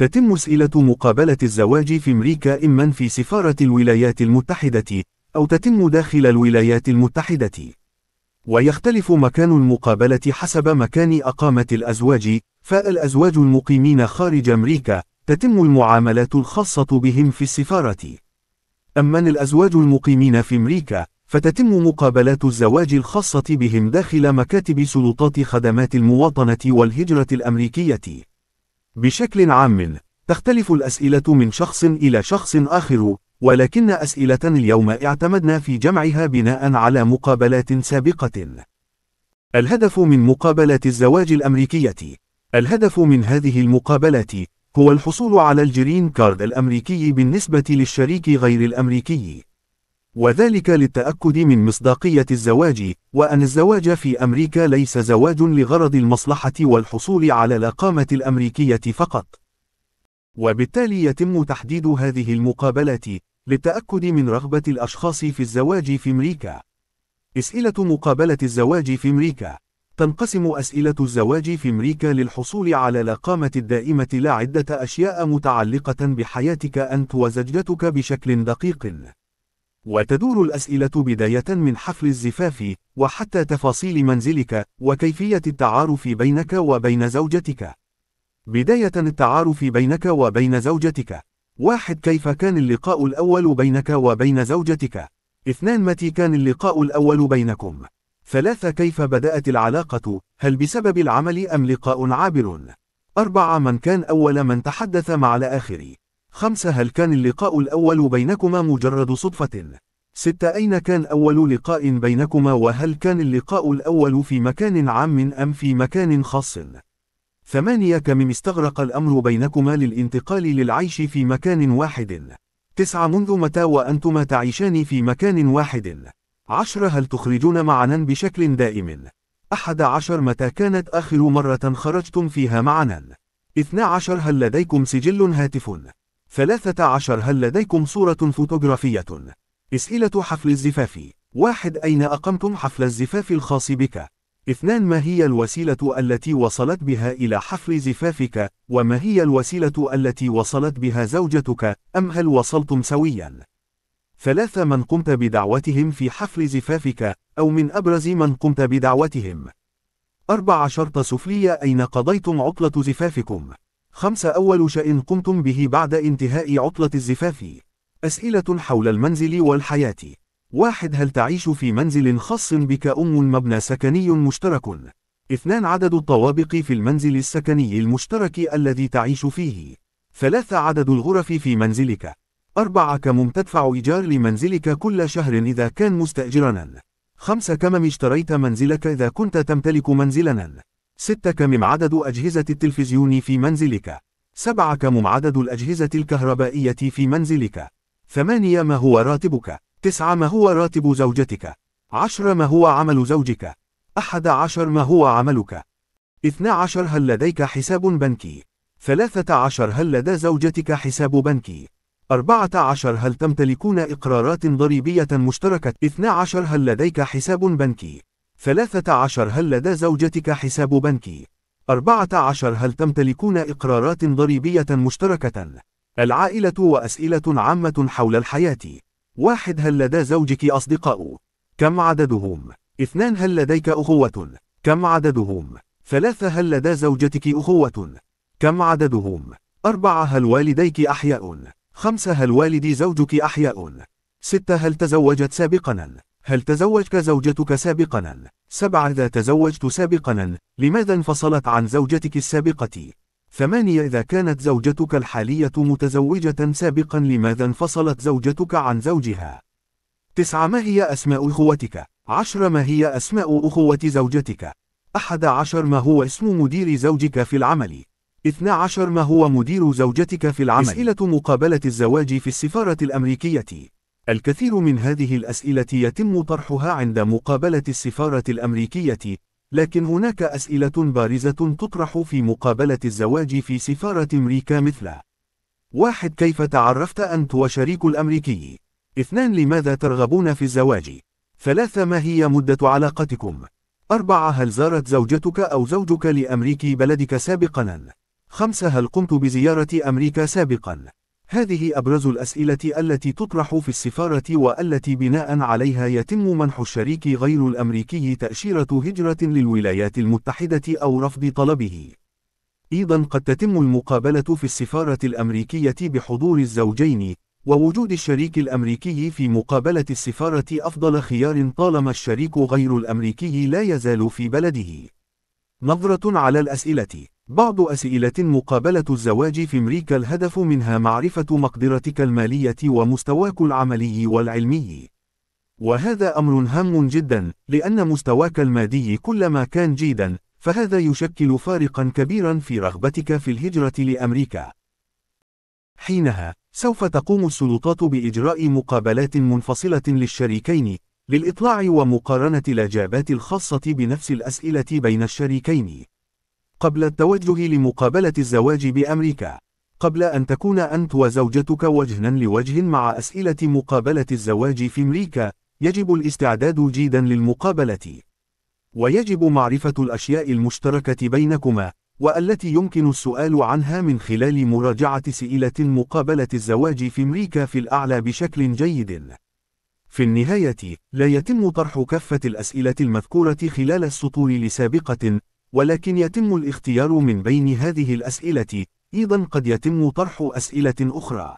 تتم اسئلة مقابلة الزواج في أمريكا إما في سفارة الولايات المتحدة، أو تتم داخل الولايات المتحدة. ويختلف مكان المقابلة حسب مكان أقامة الأزواج، فالأزواج المقيمين خارج أمريكا، تتم المعاملات الخاصة بهم في السفارة. أما الأزواج المقيمين في أمريكا، فتتم مقابلات الزواج الخاصة بهم داخل مكاتب سلطات خدمات المواطنة والهجرة الأمريكية. بشكل عام، تختلف الأسئلة من شخص إلى شخص آخر، ولكن أسئلة اليوم اعتمدنا في جمعها بناء على مقابلات سابقة. الهدف من مقابلات الزواج الأمريكية الهدف من هذه المقابلات هو الحصول على الجرين كارد الأمريكي بالنسبة للشريك غير الأمريكي. وذلك للتأكد من مصداقية الزواج، وأن الزواج في أمريكا ليس زواج لغرض المصلحة والحصول على الإقامة الأمريكية فقط. وبالتالي يتم تحديد هذه المقابلات للتأكد من رغبة الأشخاص في الزواج في أمريكا. أسئلة مقابلة الزواج في أمريكا تنقسم أسئلة الزواج في أمريكا للحصول على الإقامة الدائمة لعدة أشياء متعلقة بحياتك أنت وزوجتك بشكل دقيق. وتدور الأسئلة بداية من حفل الزفاف، وحتى تفاصيل منزلك، وكيفية التعارف بينك وبين زوجتك. بداية التعارف بينك وبين زوجتك. واحد كيف كان اللقاء الأول بينك وبين زوجتك؟ اثنان متى كان اللقاء الأول بينكم؟ ثلاثة كيف بدأت العلاقة؟ هل بسبب العمل أم لقاء عابر؟ أربعة من كان أول من تحدث مع الآخر؟ خمسة هل كان اللقاء الأول بينكما مجرد صدفة؟ ستة أين كان أول لقاء بينكما وهل كان اللقاء الأول في مكان عام أم في مكان خاص؟ ثمانية كم استغرق الأمر بينكما للانتقال للعيش في مكان واحد؟ تسعة منذ متى وأنتما تعيشان في مكان واحد؟ عشرة هل تخرجون معنا بشكل دائم؟ أحد عشر متى كانت آخر مرة خرجتم فيها معنا؟ اثنا عشر هل لديكم سجل هاتف؟ ثلاثة عشر هل لديكم صورة فوتوغرافية؟ أسئلة حفل الزفاف واحد أين أقمتم حفل الزفاف الخاص بك؟ اثنان ما هي الوسيلة التي وصلت بها إلى حفل زفافك؟ وما هي الوسيلة التي وصلت بها زوجتك؟ أم هل وصلتم سوياً؟ ثلاثة من قمت بدعوتهم في حفل زفافك أو من أبرز من قمت بدعوتهم أربع شرط سفلية أين قضيتم عطلة زفافكم خمسة أول شيء قمتم به بعد انتهاء عطلة الزفاف أسئلة حول المنزل والحياة واحد هل تعيش في منزل خاص بك أم مبنى سكني مشترك؟ اثنان عدد الطوابق في المنزل السكني المشترك الذي تعيش فيه ثلاثة عدد الغرف في منزلك أربعة كم تدفع إيجار لمنزلك كل شهر إذا كان مستأجرا خمسة كم اشتريت منزلك إذا كنت تمتلك منزلا ستة كم عدد أجهزة التلفزيون في منزلك؟ سبعة كم عدد الأجهزة الكهربائية في منزلك؟ ثمانية ما هو راتبك؟ تسعة ما هو راتب زوجتك؟ عشرة ما هو عمل زوجك؟ أحد عشر ما هو عملك؟ اثنى عشر هل لديك حساب بنكي؟ ثلاثة عشر هل لدى زوجتك حساب بنكي؟ أربعة عشر هل تمتلكون إقرارات ضريبية مشتركة؟ اثنى عشر هل لديك حساب بنكي؟ ثلاثة عشر هل لدى زوجتك حساب بنكي؟ أربعة عشر هل تمتلكون إقرارات ضريبية مشتركة؟ العائلة وأسئلة عامة حول الحياة واحد هل لدى زوجك أصدقاء؟ كم عددهم؟ اثنان هل لديك أخوة؟ كم عددهم؟ ثلاثة هل لدى زوجتك أخوة؟ كم عددهم؟ أربعة هل والديك أحياء؟ خمسة هل والدي زوجك أحياء؟ ستة هل تزوجت سابقاً؟ هل تزوجك زوجتك سابقا؟ سبعة إذا تزوجت سابقا، لماذا انفصلت عن زوجتك السابقة؟ ثمانية إذا كانت زوجتك الحالية متزوجة سابقا لماذا انفصلت زوجتك عن زوجها؟ تسعة ما هي أسماء أخوتك؟ عشرة ما هي أسماء أخوة زوجتك؟ أحد عشر ما هو اسم مدير زوجك في العمل؟ اثنا عشر ما هو مدير زوجتك في العمل؟ أسئلة مقابلة الزواج في السفارة الأمريكية الكثير من هذه الأسئلة يتم طرحها عند مقابلة السفارة الأمريكية، لكن هناك أسئلة بارزة تطرح في مقابلة الزواج في سفارة أمريكا مثل: واحد كيف تعرفت أنت وشريك الأمريكي؟ اثنان لماذا ترغبون في الزواج؟ ثلاثة ما هي مدة علاقتكم؟ أربعة هل زارت زوجتك أو زوجك لأمريكي بلدك سابقًا؟ خمسة هل قمت بزيارة أمريكا سابقًا؟ هذه أبرز الأسئلة التي تطرح في السفارة والتي بناء عليها يتم منح الشريك غير الأمريكي تأشيرة هجرة للولايات المتحدة أو رفض طلبه. أيضا قد تتم المقابلة في السفارة الأمريكية بحضور الزوجين، ووجود الشريك الأمريكي في مقابلة السفارة أفضل خيار طالما الشريك غير الأمريكي لا يزال في بلده. نظرة على الأسئلة بعض أسئلة مقابلة الزواج في أمريكا الهدف منها معرفة مقدرتك المالية ومستواك العملي والعلمي. وهذا أمر هام جدا، لأن مستواك المادي كلما كان جيدا، فهذا يشكل فارقا كبيرا في رغبتك في الهجرة لأمريكا. حينها، سوف تقوم السلطات بإجراء مقابلات منفصلة للشريكين، للإطلاع ومقارنة الإجابات الخاصة بنفس الأسئلة بين الشريكين. قبل التوجه لمقابلة الزواج بأمريكا قبل أن تكون أنت وزوجتك وجها لوجه مع أسئلة مقابلة الزواج في أمريكا يجب الاستعداد جيدا للمقابلة ويجب معرفة الأشياء المشتركة بينكما والتي يمكن السؤال عنها من خلال مراجعة سئلة مقابلة الزواج في أمريكا في الأعلى بشكل جيد في النهاية، لا يتم طرح كافة الأسئلة المذكورة خلال السطور لسابقة ولكن يتم الاختيار من بين هذه الأسئلة، أيضا قد يتم طرح أسئلة أخرى